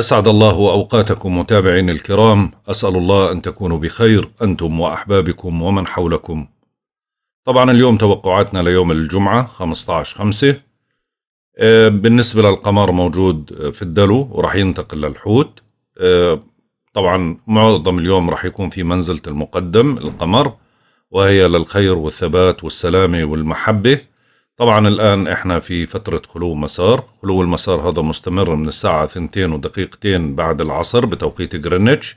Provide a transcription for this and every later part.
أسعد الله أوقاتكم متابعين الكرام أسأل الله أن تكونوا بخير أنتم وأحبابكم ومن حولكم طبعا اليوم توقعاتنا ليوم الجمعة 15 خمسة آه، بالنسبة للقمر موجود آه، في الدلو ورح ينتقل للحوت آه، طبعا معظم اليوم رح يكون في منزلة المقدم القمر وهي للخير والثبات والسلامة والمحبة طبعا الآن إحنا في فترة خلو مسار خلو المسار هذا مستمر من الساعة ثنتين ودقيقتين بعد العصر بتوقيت جرينتش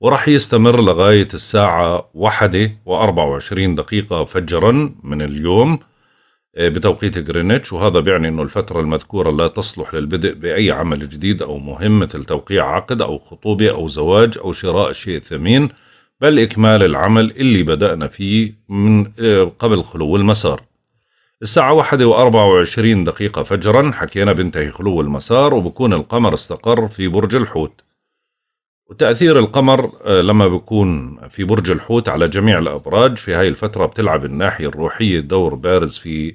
ورح يستمر لغاية الساعة واحدة وأربعة وعشرين دقيقة فجرا من اليوم آه، بتوقيت جرينتش وهذا بيعني أنه الفترة المذكورة لا تصلح للبدء بأي عمل جديد أو مهم مثل توقيع عقد أو خطوبة أو زواج أو شراء شيء ثمين بل إكمال العمل اللي بدأنا فيه من آه، قبل خلو المسار الساعة واحدة وأربعة وعشرين دقيقة فجرا حكينا بينتهي خلو المسار وبكون القمر استقر في برج الحوت وتأثير القمر آه، لما بكون في برج الحوت على جميع الأبراج في هاي الفترة بتلعب الناحية الروحية دور بارز في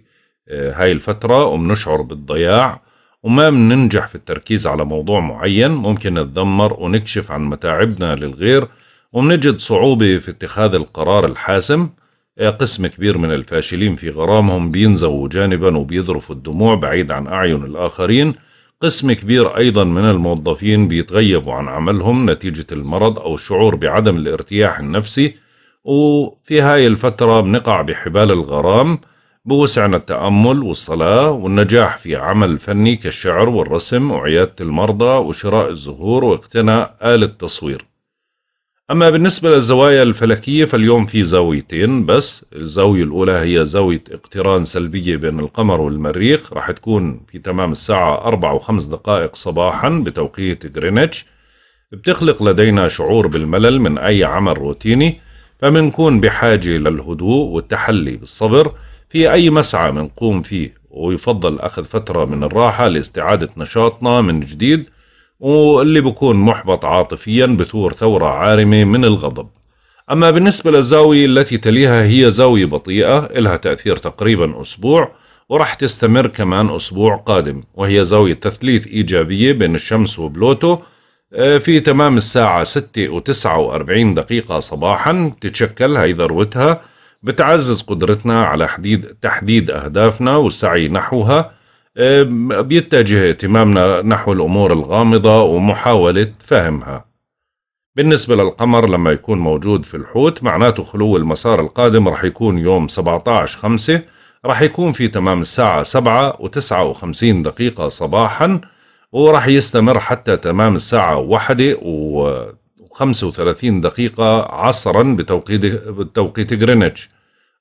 آه، هاي الفترة وبنشعر بالضياع وما بننجح في التركيز على موضوع معين ممكن نتذمر ونكشف عن متاعبنا للغير وبنجد صعوبة في اتخاذ القرار الحاسم آه، قسم كبير من الفاشلين في غرامهم بينزووا جانبا وبيذرفوا الدموع بعيد عن أعين الآخرين قسم كبير أيضا من الموظفين بيتغيبوا عن عملهم نتيجة المرض أو الشعور بعدم الارتياح النفسي وفي هاي الفترة بنقع بحبال الغرام بوسعنا التأمل والصلاة والنجاح في عمل فني كالشعر والرسم وعيادة المرضى وشراء الزهور واقتناء آلة تصوير أما بالنسبة للزوايا الفلكية فاليوم في زاويتين بس الزاوية الأولى هي زاوية اقتران سلبية بين القمر والمريخ راح تكون في تمام الساعة أربع وخمس دقائق صباحا بتوقيت غرينتش بتخلق لدينا شعور بالملل من أي عمل روتيني فمنكون بحاجة للهدوء والتحلي بالصبر في أي مسعى منقوم فيه ويفضل أخذ فترة من الراحة لاستعادة نشاطنا من جديد واللي بكون محبط عاطفيا بثور ثورة عارمة من الغضب أما بالنسبة للزاوية التي تليها هي زاوية بطيئة إلها تأثير تقريبا أسبوع ورح تستمر كمان أسبوع قادم وهي زاوية تثليث إيجابية بين الشمس وبلوتو آه، في تمام الساعة 6 و 49 دقيقة صباحا تتشكل هي ذروتها بتعزز قدرتنا على تحديد أهدافنا والسعي نحوها بيتجه اهتمامنا نحو الأمور الغامضة ومحاولة فهمها بالنسبة للقمر لما يكون موجود في الحوت معناته خلو المسار القادم رح يكون يوم 17 خمسة رح يكون في تمام الساعة 7 و59 دقيقة صباحا ورح يستمر حتى تمام الساعة 1 و35 دقيقة عصرا بتوقيت بتوقيت جرينتش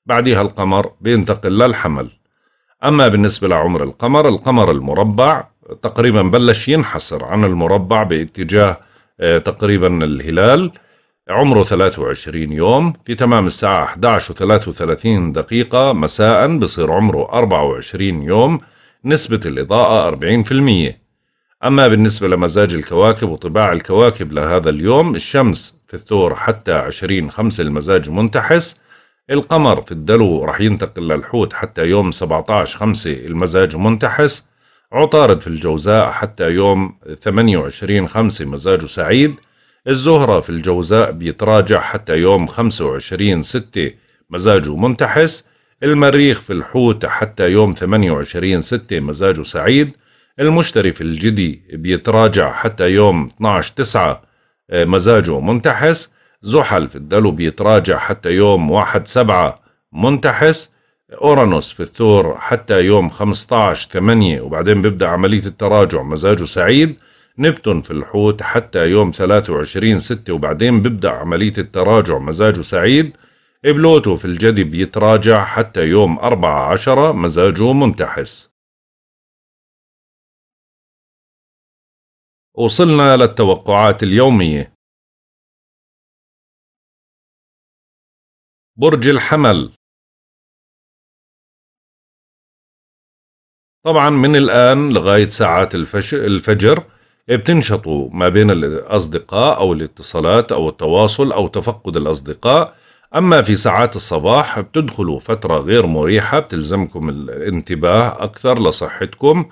بعدها القمر بينتقل للحمل أما بالنسبة لعمر القمر القمر المربع تقريبا بلش ينحسر عن المربع باتجاه آه، تقريبا الهلال عمره 23 يوم في تمام الساعة 11 و 33 دقيقة مساء بصير عمره 24 يوم نسبة الإضاءة 40% أما بالنسبة لمزاج الكواكب وطباع الكواكب لهذا اليوم الشمس في الثور حتى 20 5 المزاج منتحس القمر في الدلو رح ينتقل للحوت حتى يوم 17 5 المزاج منتحس عطارد في الجوزاء حتى يوم 28 5 مزاجه سعيد الزهرة في الجوزاء بيتراجع حتى يوم 25 6 مزاجه منتحس المريخ في الحوت حتى يوم 28 6 مزاجه سعيد المشتري في الجدي بيتراجع حتى يوم 12 9 مزاجه منتحس زحل في الدلو بيتراجع حتى يوم واحد سبعة منتحس أورانوس في الثور حتى يوم 15 8 وبعدين بيبدأ عملية التراجع مزاجه سعيد نبتون في الحوت حتى يوم 23 6 وبعدين بيبدأ عملية التراجع مزاجه سعيد بلوتو في الجدي بيتراجع حتى يوم أربعة عشرة مزاجه منتحس وصلنا للتوقعات اليومية برج الحمل طبعا من الآن لغاية ساعات الفجر بتنشطوا ما بين الأصدقاء أو الاتصالات أو التواصل أو تفقد الأصدقاء أما في ساعات الصباح بتدخلوا فترة غير مريحة بتلزمكم الانتباه أكثر لصحتكم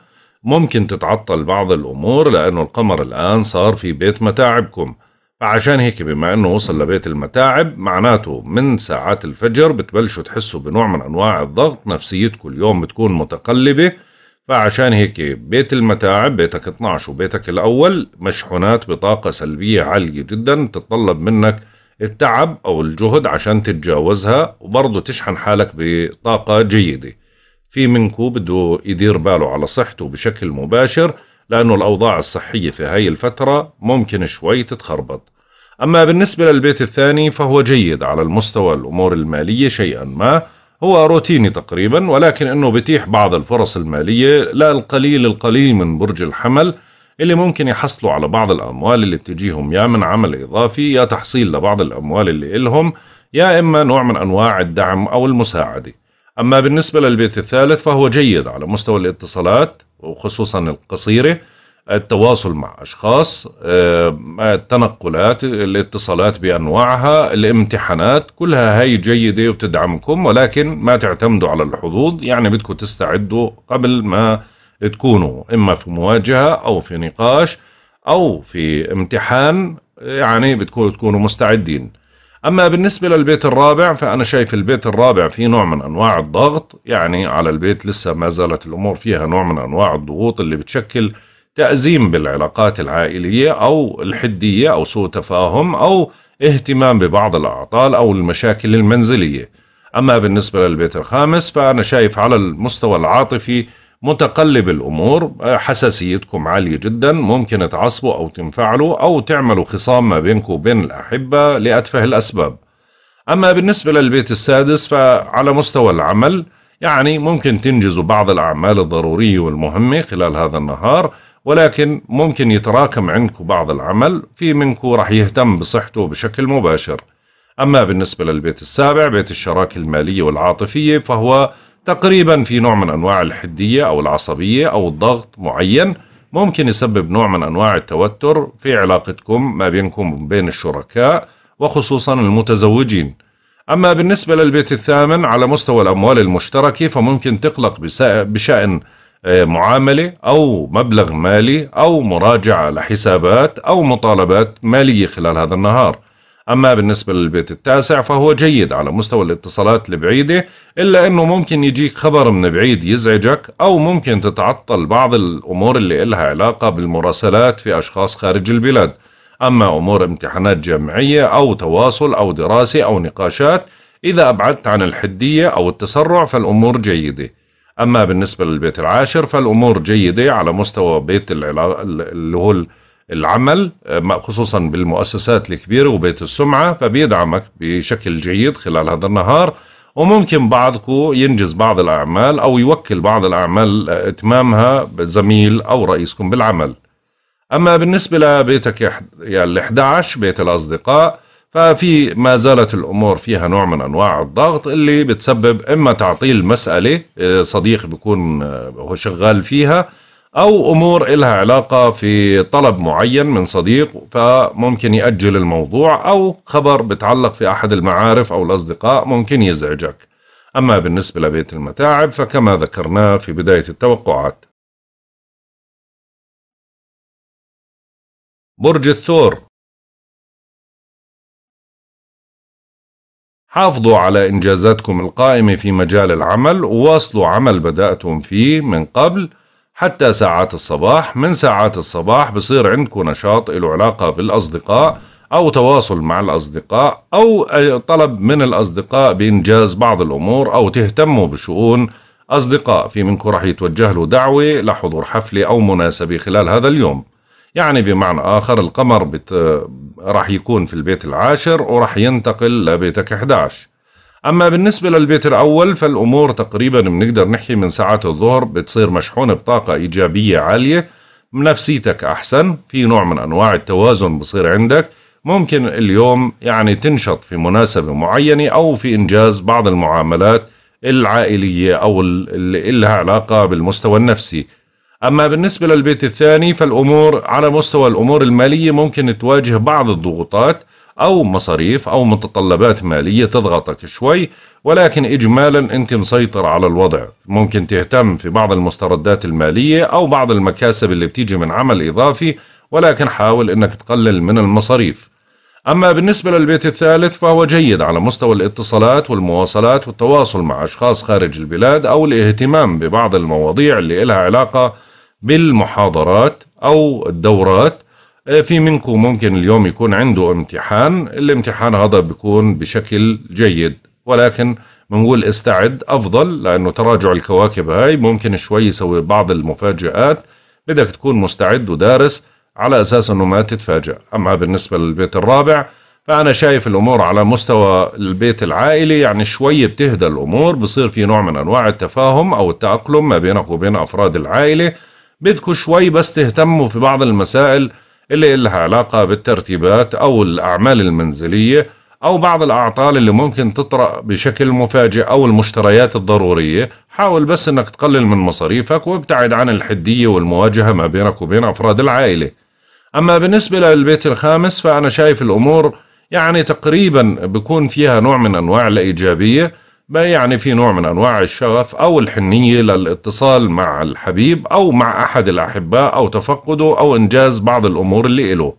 ممكن تتعطل بعض الأمور لأنه القمر الآن صار في بيت متاعبكم عشان هيك بما انه وصل لبيت المتاعب معناته من ساعات الفجر بتبلشوا تحسوا بنوع من انواع الضغط نفسيتكم اليوم بتكون متقلبة فعشان هيك بيت المتاعب بيتك 12 وبيتك الاول مشحونات بطاقة سلبية عالية جدا تتطلب منك التعب او الجهد عشان تتجاوزها وبرضه تشحن حالك بطاقة جيدة في منكو بده يدير باله على صحته بشكل مباشر لأنه الأوضاع الصحية في هاي الفترة ممكن شوي تتخربط أما بالنسبة للبيت الثاني فهو جيد على المستوى الأمور المالية شيئا ما هو روتيني تقريبا ولكن أنه بتيح بعض الفرص المالية لا القليل القليل من برج الحمل اللي ممكن يحصلوا على بعض الأموال اللي بتجيهم يا من عمل إضافي يا تحصيل لبعض الأموال اللي إلهم يا إما نوع من أنواع الدعم أو المساعدة أما بالنسبة للبيت الثالث فهو جيد على مستوى الاتصالات وخصوصا القصيرة التواصل مع أشخاص آه، التنقلات الاتصالات بأنواعها الامتحانات كلها هاي جيدة وبتدعمكم ولكن ما تعتمدوا على الحظوظ يعني بدكم تستعدوا قبل ما تكونوا إما في مواجهة أو في نقاش أو في امتحان يعني بتكونوا تكونوا مستعدين أما بالنسبة للبيت الرابع فأنا شايف البيت الرابع في نوع من أنواع الضغط يعني على البيت لسه ما زالت الأمور فيها نوع من أنواع الضغوط اللي بتشكل تأزيم بالعلاقات العائلية أو الحدية أو سوء تفاهم أو اهتمام ببعض الأعطال أو المشاكل المنزلية أما بالنسبة للبيت الخامس فأنا شايف على المستوى العاطفي متقلب الأمور حساسيتكم عالية جدا ممكن تعصبوا أو تنفعلوا أو تعملوا خصام ما بينكم وبين الأحبة لأتفه الأسباب أما بالنسبة للبيت السادس فعلى مستوى العمل يعني ممكن تنجزوا بعض الأعمال الضرورية والمهمة خلال هذا النهار ولكن ممكن يتراكم عندكم بعض العمل في منكم راح يهتم بصحته بشكل مباشر أما بالنسبة للبيت السابع بيت الشراكة المالية والعاطفية فهو تقريبا في نوع من أنواع الحدية أو العصبية أو الضغط معين ممكن يسبب نوع من أنواع التوتر في علاقتكم ما بينكم وبين الشركاء وخصوصا المتزوجين أما بالنسبة للبيت الثامن على مستوى الأموال المشتركة فممكن تقلق بشأن آه، معاملة أو مبلغ مالي أو مراجعة لحسابات أو مطالبات مالية خلال هذا النهار أما بالنسبة للبيت التاسع فهو جيد على مستوى الاتصالات البعيدة إلا أنه ممكن يجيك خبر من بعيد يزعجك أو ممكن تتعطل بعض الأمور اللي إلها علاقة بالمراسلات في أشخاص خارج البلاد أما أمور امتحانات جامعية أو تواصل أو دراسة أو نقاشات إذا أبعدت عن الحدية أو التسرع فالأمور جيدة أما بالنسبة للبيت العاشر فالأمور جيدة على مستوى بيت اللي هو العمل آه، خصوصا بالمؤسسات الكبيرة وبيت السمعة فبيدعمك بشكل جيد خلال هذا النهار وممكن بعضكم ينجز بعض الأعمال أو يوكل بعض الأعمال آه، إتمامها بزميل أو رئيسكم بالعمل أما بالنسبة لبيتك يا ال 11 بيت الأصدقاء ففي ما زالت الامور فيها نوع من انواع الضغط اللي بتسبب اما تعطيل مساله آه، صديق بيكون آه، هو شغال فيها او امور إلها علاقه في طلب معين من صديق فممكن ياجل الموضوع او خبر بتعلق في احد المعارف او الاصدقاء ممكن يزعجك اما بالنسبه لبيت المتاعب فكما ذكرناه في بدايه التوقعات برج الثور حافظوا على إنجازاتكم القائمة في مجال العمل وواصلوا عمل بدأتم فيه من قبل حتى ساعات الصباح من ساعات الصباح بصير عندكم نشاط له علاقة بالأصدقاء أو تواصل مع الأصدقاء أو طلب من الأصدقاء بإنجاز بعض الأمور أو تهتموا بشؤون أصدقاء في منكم رح يتوجه له دعوة لحضور حفلة أو مناسبة خلال هذا اليوم يعني بمعنى آخر القمر بت... راح يكون في البيت العاشر وراح ينتقل لبيتك 11 أما بالنسبة للبيت الأول فالأمور تقريبا بنقدر نحكي من ساعة الظهر بتصير مشحونة بطاقة إيجابية عالية نفسيتك أحسن في نوع من أنواع التوازن بصير عندك ممكن اليوم يعني تنشط في مناسبة معينة أو في إنجاز بعض المعاملات العائلية أو اللي لها علاقة بالمستوى النفسي أما بالنسبة للبيت الثاني فالأمور على مستوى الأمور المالية ممكن تواجه بعض الضغوطات أو مصاريف أو متطلبات مالية تضغطك شوي ولكن إجمالا أنت مسيطر على الوضع ممكن تهتم في بعض المستردات المالية أو بعض المكاسب اللي بتيجي من عمل إضافي ولكن حاول أنك تقلل من المصاريف أما بالنسبة للبيت الثالث فهو جيد على مستوى الاتصالات والمواصلات والتواصل مع أشخاص خارج البلاد أو الاهتمام ببعض المواضيع اللي إلها علاقة بالمحاضرات أو الدورات آه، في منكم ممكن اليوم يكون عنده امتحان الامتحان هذا بيكون بشكل جيد ولكن بنقول استعد أفضل لأنه تراجع الكواكب هاي ممكن شوي يسوي بعض المفاجآت بدك تكون مستعد ودارس على أساس أنه ما تتفاجأ أما بالنسبة للبيت الرابع فأنا شايف الأمور على مستوى البيت العائلي يعني شوي بتهدى الأمور بصير في نوع من أنواع التفاهم أو التأقلم ما بينك وبين أفراد العائلة بدكم شوي بس تهتموا في بعض المسائل اللي إلها علاقة بالترتيبات أو الأعمال المنزلية أو بعض الأعطال اللي ممكن تطرأ بشكل مفاجئ أو المشتريات الضرورية حاول بس أنك تقلل من مصاريفك وابتعد عن الحدية والمواجهة ما بينك وبين أفراد العائلة أما بالنسبة للبيت الخامس فأنا شايف الأمور يعني تقريبا بكون فيها نوع من أنواع الإيجابية ما يعني في نوع من انواع الشغف او الحنيه للاتصال مع الحبيب او مع احد الاحباء او تفقده او انجاز بعض الامور اللي له.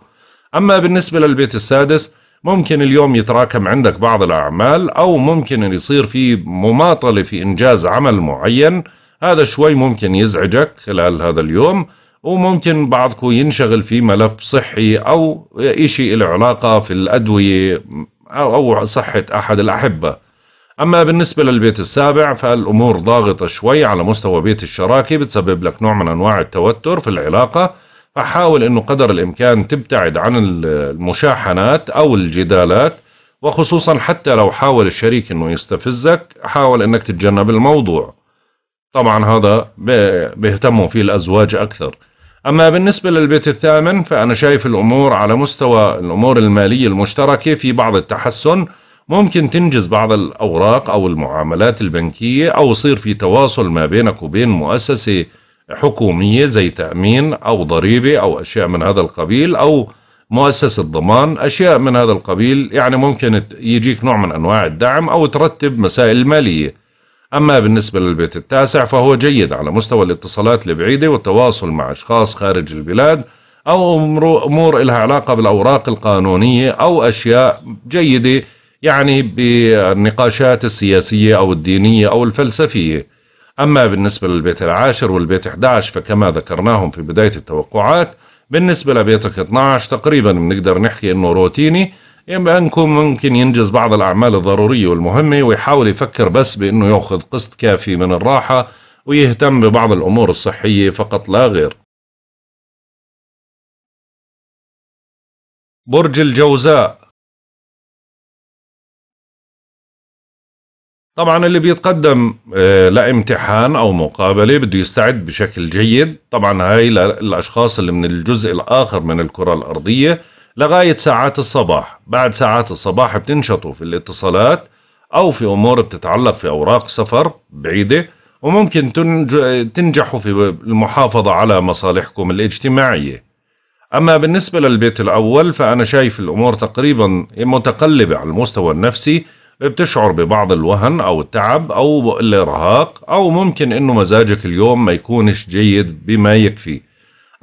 اما بالنسبه للبيت السادس ممكن اليوم يتراكم عندك بعض الاعمال او ممكن يصير في مماطله في انجاز عمل معين هذا شوي ممكن يزعجك خلال هذا اليوم وممكن بعضكم ينشغل في ملف صحي او شيء له علاقه في الادويه او صحه احد الاحبه. أما بالنسبة للبيت السابع فالأمور ضاغطة شوي على مستوى بيت الشراكة بتسبب لك نوع من أنواع التوتر في العلاقة فحاول أنه قدر الإمكان تبتعد عن المشاحنات أو الجدالات وخصوصا حتى لو حاول الشريك أنه يستفزك حاول أنك تتجنب الموضوع طبعا هذا بيهتموا فيه الأزواج أكثر أما بالنسبة للبيت الثامن فأنا شايف الأمور على مستوى الأمور المالية المشتركة في بعض التحسن ممكن تنجز بعض الأوراق أو المعاملات البنكية أو يصير في تواصل ما بينك وبين مؤسسة حكومية زي تأمين أو ضريبة أو أشياء من هذا القبيل أو مؤسسة ضمان أشياء من هذا القبيل يعني ممكن يجيك نوع من أنواع الدعم أو ترتب مسائل مالية أما بالنسبة للبيت التاسع فهو جيد على مستوى الاتصالات البعيدة والتواصل مع أشخاص خارج البلاد أو أمور إلها علاقة بالأوراق القانونية أو أشياء جيدة يعني بالنقاشات السياسية أو الدينية أو الفلسفية أما بالنسبة للبيت العاشر والبيت 11 فكما ذكرناهم في بداية التوقعات بالنسبة لبيتك 12 تقريبا بنقدر نحكي أنه روتيني يعني أنكم ممكن ينجز بعض الأعمال الضرورية والمهمة ويحاول يفكر بس بأنه يأخذ قسط كافي من الراحة ويهتم ببعض الأمور الصحية فقط لا غير برج الجوزاء طبعا اللي بيتقدم آه، لامتحان او مقابله بده يستعد بشكل جيد طبعا هاي للاشخاص اللي من الجزء الاخر من الكره الارضيه لغايه ساعات الصباح بعد ساعات الصباح بتنشطوا في الاتصالات او في امور بتتعلق في اوراق سفر بعيده وممكن تنجحوا في المحافظه على مصالحكم الاجتماعيه اما بالنسبه للبيت الاول فانا شايف الامور تقريبا متقلبه على المستوى النفسي بتشعر ببعض الوهن أو التعب أو الإرهاق أو ممكن أنه مزاجك اليوم ما يكونش جيد بما يكفي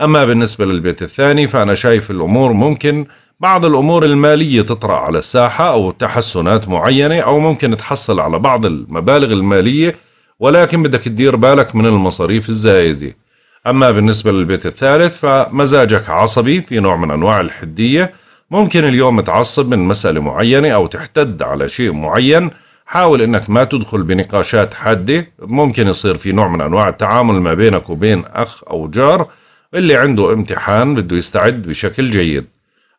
أما بالنسبة للبيت الثاني فأنا شايف الأمور ممكن بعض الأمور المالية تطرأ على الساحة أو تحسنات معينة أو ممكن تحصل على بعض المبالغ المالية ولكن بدك تدير بالك من المصاريف الزايدة أما بالنسبة للبيت الثالث فمزاجك عصبي في نوع من أنواع الحدية ممكن اليوم تعصب من مسألة معينة أو تحتد على شيء معين حاول انك ما تدخل بنقاشات حادة ممكن يصير في نوع من انواع التعامل ما بينك وبين اخ او جار اللي عنده امتحان بده يستعد بشكل جيد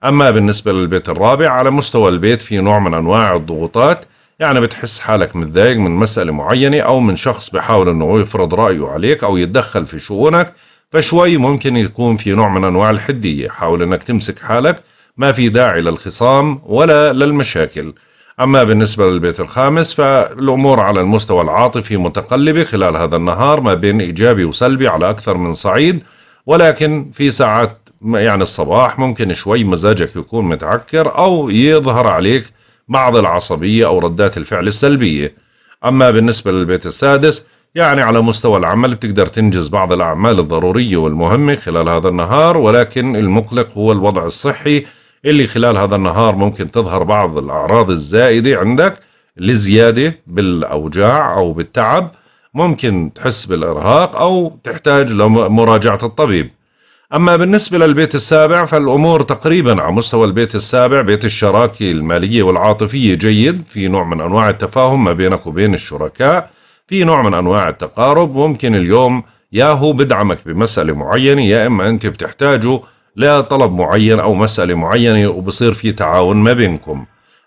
اما بالنسبة للبيت الرابع على مستوى البيت في نوع من انواع الضغوطات يعني بتحس حالك متضايق من مسألة معينة او من شخص بحاول انه يفرض رأيه عليك او يتدخل في شؤونك فشوي ممكن يكون في نوع من انواع الحدية حاول انك تمسك حالك ما في داعي للخصام ولا للمشاكل أما بالنسبة للبيت الخامس فالأمور على المستوى العاطفي متقلبة خلال هذا النهار ما بين إيجابي وسلبي على أكثر من صعيد ولكن في ساعات يعني الصباح ممكن شوي مزاجك يكون متعكر أو يظهر عليك بعض العصبية أو ردات الفعل السلبية أما بالنسبة للبيت السادس يعني على مستوى العمل بتقدر تنجز بعض الأعمال الضرورية والمهمة خلال هذا النهار ولكن المقلق هو الوضع الصحي اللي خلال هذا النهار ممكن تظهر بعض الأعراض الزائدة عندك لزيادة بالأوجاع أو بالتعب ممكن تحس بالإرهاق أو تحتاج لمراجعة الطبيب أما بالنسبة للبيت السابع فالأمور تقريبا على مستوى البيت السابع بيت الشراكة المالية والعاطفية جيد في نوع من أنواع التفاهم ما بينك وبين الشركاء في نوع من أنواع التقارب ممكن اليوم يا هو بدعمك بمسألة معينة يا إما أنت بتحتاجه لطلب معين أو مسألة معينة وبصير في تعاون ما بينكم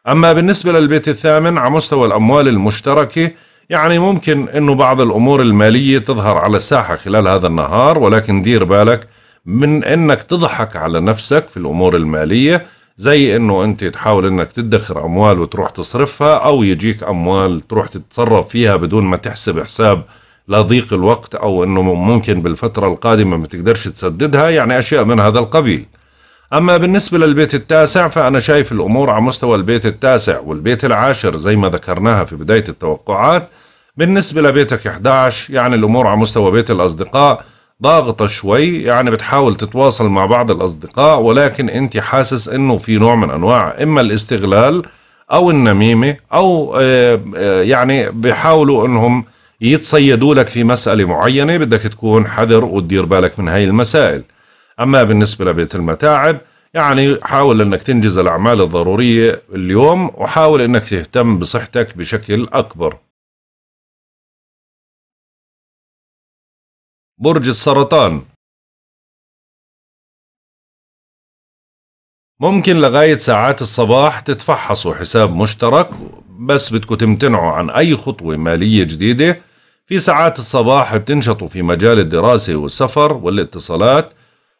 أما بالنسبة للبيت الثامن على مستوى الأموال المشتركة يعني ممكن أنه بعض الأمور المالية تظهر على الساحة خلال هذا النهار ولكن دير بالك من أنك تضحك على نفسك في الأمور المالية زي أنه أنت تحاول أنك تدخر أموال وتروح تصرفها أو يجيك أموال تروح تتصرف فيها بدون ما تحسب حساب لضيق الوقت أو أنه ممكن بالفترة القادمة ما تقدرش تسددها يعني أشياء من هذا القبيل أما بالنسبة للبيت التاسع فأنا شايف الأمور على مستوى البيت التاسع والبيت العاشر زي ما ذكرناها في بداية التوقعات بالنسبة لبيتك 11 يعني الأمور على مستوى بيت الأصدقاء ضاغطة شوي يعني بتحاول تتواصل مع بعض الأصدقاء ولكن أنت حاسس أنه في نوع من أنواع إما الاستغلال أو النميمة أو آه، آه، يعني بيحاولوا أنهم يتصيدوا لك في مسألة معينة بدك تكون حذر وتدير بالك من هاي المسائل أما بالنسبة لبيت المتاعب يعني حاول أنك تنجز الأعمال الضرورية اليوم وحاول أنك تهتم بصحتك بشكل أكبر برج السرطان ممكن لغاية ساعات الصباح تتفحصوا حساب مشترك بس بدكم تمتنعوا عن أي خطوة مالية جديدة في ساعات الصباح بتنشطوا في مجال الدراسة والسفر والاتصالات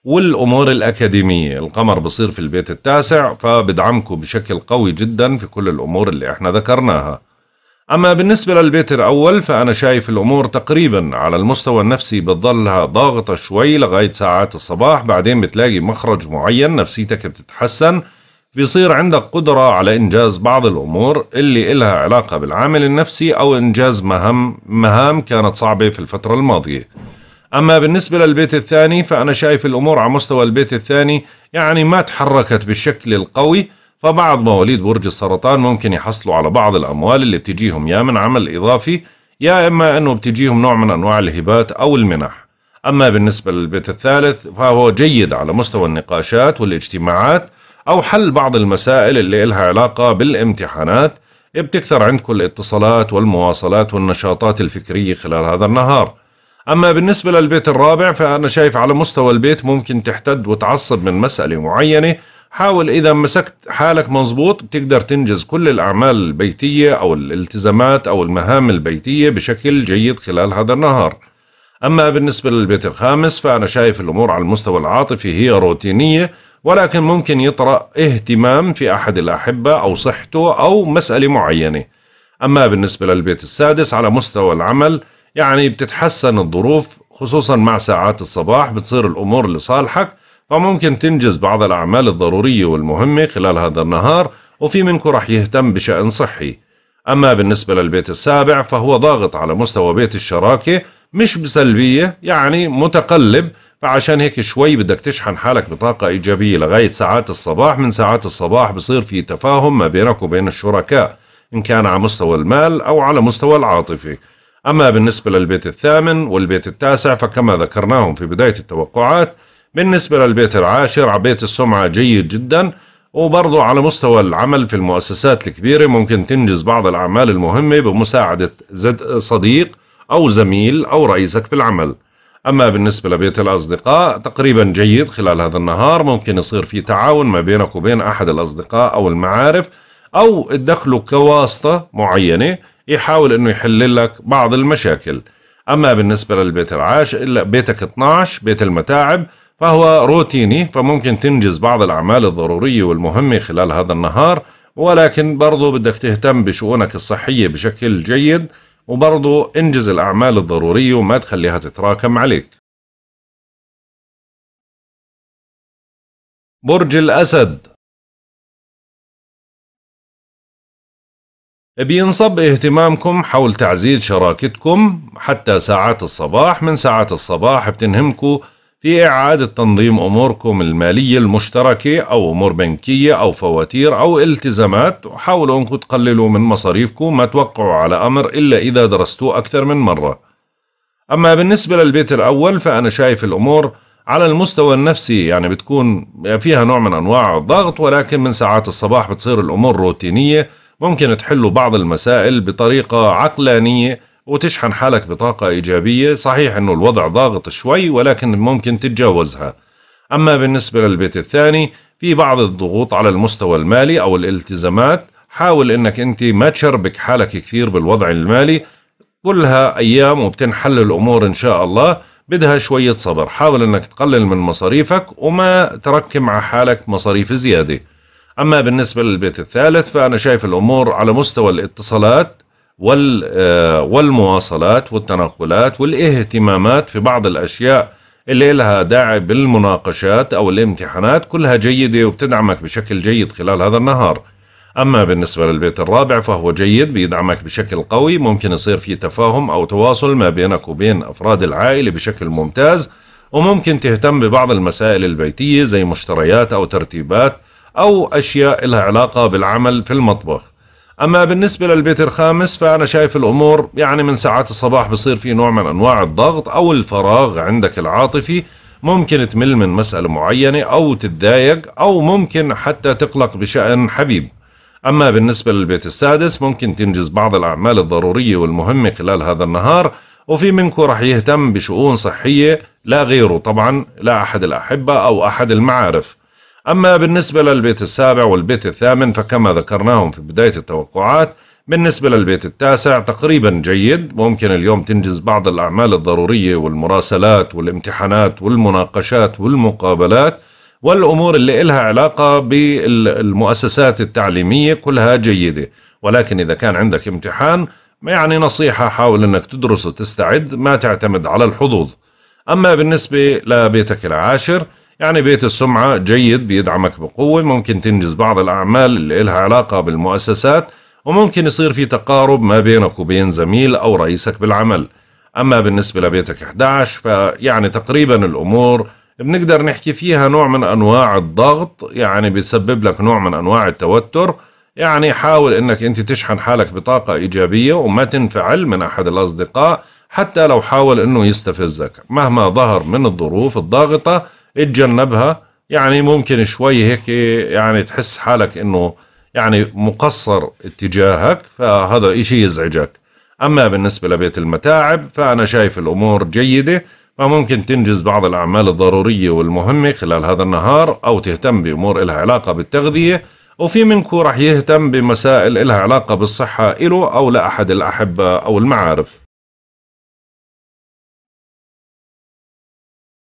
والأمور الأكاديمية القمر بصير في البيت التاسع فبدعمكم بشكل قوي جدا في كل الأمور اللي احنا ذكرناها أما بالنسبة للبيت الأول فأنا شايف الأمور تقريبا على المستوى النفسي بتظلها ضاغطة شوي لغاية ساعات الصباح بعدين بتلاقي مخرج معين نفسيتك بتتحسن بيصير عندك قدرة على إنجاز بعض الأمور اللي إلها علاقة بالعامل النفسي أو إنجاز مهام مهام كانت صعبة في الفترة الماضية أما بالنسبة للبيت الثاني فأنا شايف الأمور على مستوى البيت الثاني يعني ما تحركت بالشكل القوي فبعض مواليد برج السرطان ممكن يحصلوا على بعض الأموال اللي بتجيهم يا من عمل إضافي يا إما أنه بتجيهم نوع من أنواع الهبات أو المنح أما بالنسبة للبيت الثالث فهو جيد على مستوى النقاشات والاجتماعات أو حل بعض المسائل اللي إلها علاقة بالامتحانات بتكثر عندكم الاتصالات والمواصلات والنشاطات الفكرية خلال هذا النهار أما بالنسبة للبيت الرابع فأنا شايف على مستوى البيت ممكن تحتد وتعصب من مسألة معينة حاول إذا مسكت حالك مظبوط بتقدر تنجز كل الأعمال البيتية أو الالتزامات أو المهام البيتية بشكل جيد خلال هذا النهار أما بالنسبة للبيت الخامس فأنا شايف الأمور على المستوى العاطفي هي روتينية ولكن ممكن يطرأ اهتمام في أحد الأحبة أو صحته أو مسألة معينة أما بالنسبة للبيت السادس على مستوى العمل يعني بتتحسن الظروف خصوصا مع ساعات الصباح بتصير الأمور لصالحك فممكن تنجز بعض الأعمال الضرورية والمهمة خلال هذا النهار وفي منكم رح يهتم بشأن صحي أما بالنسبة للبيت السابع فهو ضاغط على مستوى بيت الشراكة مش بسلبية يعني متقلب فعشان هيك شوي بدك تشحن حالك بطاقة إيجابية لغاية ساعات الصباح من ساعات الصباح بصير في تفاهم ما بينك وبين الشركاء إن كان على مستوى المال أو على مستوى العاطفي أما بالنسبة للبيت الثامن والبيت التاسع فكما ذكرناهم في بداية التوقعات بالنسبة للبيت العاشر على بيت السمعة جيد جدا وبرضه على مستوى العمل في المؤسسات الكبيرة ممكن تنجز بعض الأعمال المهمة بمساعدة صديق أو زميل أو رئيسك بالعمل أما بالنسبة لبيت الأصدقاء تقريبا جيد خلال هذا النهار ممكن يصير في تعاون ما بينك وبين أحد الأصدقاء أو المعارف أو تدخله كواسطة معينة يحاول أنه يحل لك بعض المشاكل أما بالنسبة للبيت العاش إلا بيتك 12 بيت المتاعب فهو روتيني فممكن تنجز بعض الأعمال الضرورية والمهمة خلال هذا النهار ولكن برضو بدك تهتم بشؤونك الصحية بشكل جيد وبرضو انجز الأعمال الضرورية وما تخليها تتراكم عليك برج الأسد بينصب اهتمامكم حول تعزيز شراكتكم حتى ساعات الصباح من ساعات الصباح بتنهمكم في إعادة تنظيم أموركم المالية المشتركة أو أمور بنكية أو فواتير أو التزامات وحاولوا أنكم تقللوا من مصاريفكم ما توقعوا على أمر إلا إذا درستوه أكثر من مرة أما بالنسبة للبيت الأول فأنا شايف الأمور على المستوى النفسي يعني بتكون فيها نوع من أنواع الضغط ولكن من ساعات الصباح بتصير الأمور روتينية ممكن تحلوا بعض المسائل بطريقة عقلانية وتشحن حالك بطاقة إيجابية صحيح أنه الوضع ضاغط شوي ولكن ممكن تتجاوزها أما بالنسبة للبيت الثاني في بعض الضغوط على المستوى المالي أو الالتزامات حاول أنك أنت ما تشربك حالك كثير بالوضع المالي كلها أيام وبتنحل الأمور إن شاء الله بدها شوية صبر حاول أنك تقلل من مصاريفك وما تركم على حالك مصاريف زيادة أما بالنسبة للبيت الثالث فأنا شايف الأمور على مستوى الاتصالات آه، والمواصلات والتنقلات والاهتمامات في بعض الأشياء اللي لها داعي بالمناقشات أو الامتحانات كلها جيدة وبتدعمك بشكل جيد خلال هذا النهار أما بالنسبة للبيت الرابع فهو جيد بيدعمك بشكل قوي ممكن يصير في تفاهم أو تواصل ما بينك وبين أفراد العائلة بشكل ممتاز وممكن تهتم ببعض المسائل البيتية زي مشتريات أو ترتيبات أو أشياء لها علاقة بالعمل في المطبخ أما بالنسبة للبيت الخامس فأنا شايف الأمور يعني من ساعات الصباح بصير في نوع من أنواع الضغط أو الفراغ عندك العاطفي ممكن تمل من مسألة معينة أو تتضايق أو ممكن حتى تقلق بشأن حبيب أما بالنسبة للبيت السادس ممكن تنجز بعض الأعمال الضرورية والمهمة خلال هذا النهار وفي منكم رح يهتم بشؤون صحية لا غيره طبعا لا أحد الأحبة أو أحد المعارف أما بالنسبة للبيت السابع والبيت الثامن فكما ذكرناهم في بداية التوقعات بالنسبة للبيت التاسع تقريبا جيد ممكن اليوم تنجز بعض الأعمال الضرورية والمراسلات والامتحانات والمناقشات والمقابلات والأمور اللي إلها علاقة بالمؤسسات التعليمية كلها جيدة ولكن إذا كان عندك امتحان يعني نصيحة حاول أنك تدرس وتستعد ما تعتمد على الحظوظ أما بالنسبة لبيتك العاشر يعني بيت السمعة جيد بيدعمك بقوة ممكن تنجز بعض الأعمال اللي إلها علاقة بالمؤسسات وممكن يصير في تقارب ما بينك وبين زميل أو رئيسك بالعمل أما بالنسبة لبيتك 11 فيعني تقريبا الأمور بنقدر نحكي فيها نوع من أنواع الضغط يعني بتسبب لك نوع من أنواع التوتر يعني حاول أنك أنت تشحن حالك بطاقة إيجابية وما تنفعل من أحد الأصدقاء حتى لو حاول أنه يستفزك مهما ظهر من الظروف الضاغطة اتجنبها يعني ممكن شوي هيك يعني تحس حالك انه يعني مقصر اتجاهك فهذا اشي يزعجك اما بالنسبة لبيت المتاعب فانا شايف الامور جيدة فممكن تنجز بعض الاعمال الضرورية والمهمة خلال هذا النهار او تهتم بامور الها علاقة بالتغذية وفي منكم رح يهتم بمسائل الها علاقة بالصحة إله أو لأحد الأحبة أو المعارف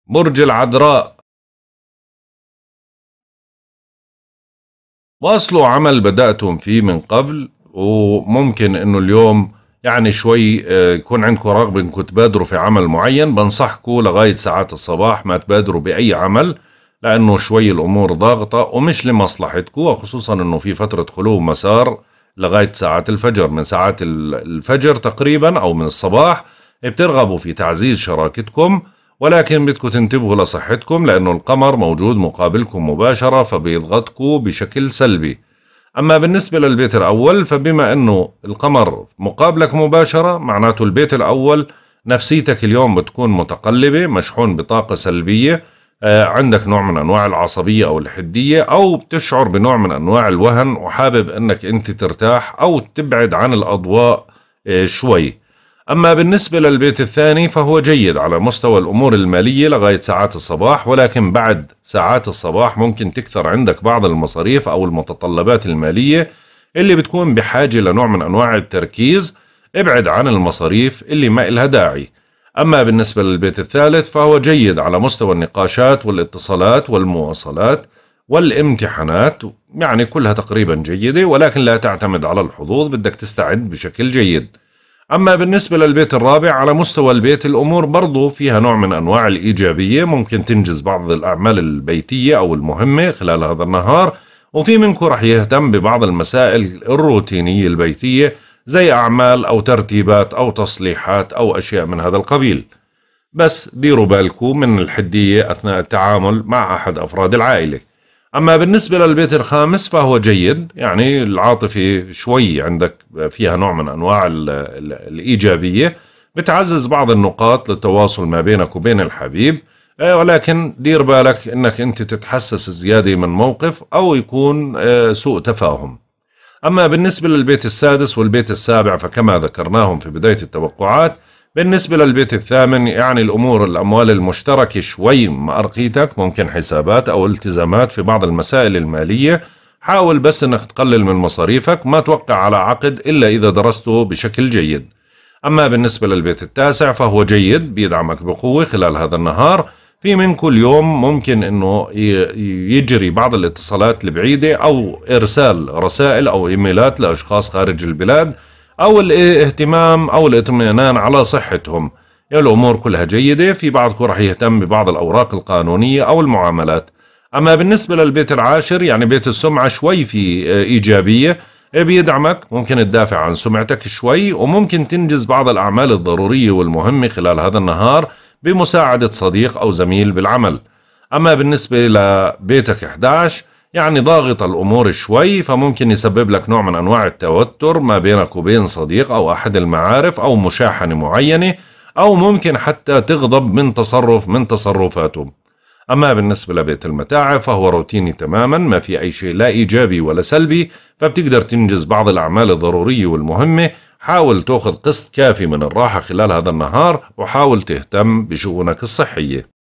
برج العذراء واصله عمل بداتم فيه من قبل وممكن انه اليوم يعني شوي آه، يكون عندكم رغبه انكم تبادروا في عمل معين بنصحكم لغايه ساعات الصباح ما تبادروا باي عمل لانه شوي الامور ضاغطه ومش لمصلحتكم وخصوصا انه في فتره خلو مسار لغايه ساعات الفجر من ساعات الفجر تقريبا او من الصباح بترغبوا في تعزيز شراكتكم ولكن بدكم تنتبهوا لصحتكم لأنه القمر موجود مقابلكم مباشرة فبيضغطكم بشكل سلبي أما بالنسبة للبيت الأول فبما أنه القمر مقابلك مباشرة معناته البيت الأول نفسيتك اليوم بتكون متقلبة مشحون بطاقة سلبية آه، عندك نوع من أنواع العصبية أو الحدية أو بتشعر بنوع من أنواع الوهن وحابب أنك أنت ترتاح أو تبعد عن الأضواء آه، شوي أما بالنسبة للبيت الثاني فهو جيد على مستوى الأمور المالية لغاية ساعات الصباح ولكن بعد ساعات الصباح ممكن تكثر عندك بعض المصاريف أو المتطلبات المالية اللي بتكون بحاجة لنوع من أنواع التركيز ابعد عن المصاريف اللي ما إلها داعي أما بالنسبة للبيت الثالث فهو جيد على مستوى النقاشات والاتصالات والمواصلات والامتحانات يعني كلها تقريبا جيدة ولكن لا تعتمد على الحظوظ بدك تستعد بشكل جيد أما بالنسبة للبيت الرابع على مستوى البيت الأمور برضو فيها نوع من أنواع الإيجابية ممكن تنجز بعض الأعمال البيتية أو المهمة خلال هذا النهار وفي منكم رح يهتم ببعض المسائل الروتينية البيتية زي أعمال أو ترتيبات أو تصليحات أو أشياء من هذا القبيل بس ديروا بالكم من الحدية أثناء التعامل مع أحد أفراد العائلة أما بالنسبة للبيت الخامس فهو جيد يعني العاطفة شوي عندك فيها نوع من أنواع الإيجابية بتعزز بعض النقاط للتواصل ما بينك وبين الحبيب آه، ولكن دير بالك أنك أنت تتحسس زيادة من موقف أو يكون آه، سوء تفاهم أما بالنسبة للبيت السادس والبيت السابع فكما ذكرناهم في بداية التوقعات بالنسبة للبيت الثامن يعني الأمور الأموال المشتركة شوي مأرقيتك ممكن حسابات أو التزامات في بعض المسائل المالية حاول بس أنك تقلل من مصاريفك ما توقع على عقد إلا إذا درسته بشكل جيد أما بالنسبة للبيت التاسع فهو جيد بيدعمك بقوة خلال هذا النهار في من كل يوم ممكن أنه يجري بعض الاتصالات البعيدة أو إرسال رسائل أو إيميلات لأشخاص خارج البلاد أو الاهتمام أو الاطمئنان على صحتهم الأمور كلها جيدة في بعضكم رح يهتم ببعض الأوراق القانونية أو المعاملات أما بالنسبة للبيت العاشر يعني بيت السمعة شوي في إيجابية بيدعمك ممكن تدافع عن سمعتك شوي وممكن تنجز بعض الأعمال الضرورية والمهمة خلال هذا النهار بمساعدة صديق أو زميل بالعمل أما بالنسبة لبيتك 11 يعني ضاغط الأمور شوي فممكن يسبب لك نوع من أنواع التوتر ما بينك وبين صديق أو أحد المعارف أو مشاحنة معينة أو ممكن حتى تغضب من تصرف من تصرفاته أما بالنسبة لبيت المتاعب فهو روتيني تماما ما في أي شيء لا إيجابي ولا سلبي فبتقدر تنجز بعض الأعمال الضرورية والمهمة حاول تأخذ قسط كافي من الراحة خلال هذا النهار وحاول تهتم بشؤونك الصحية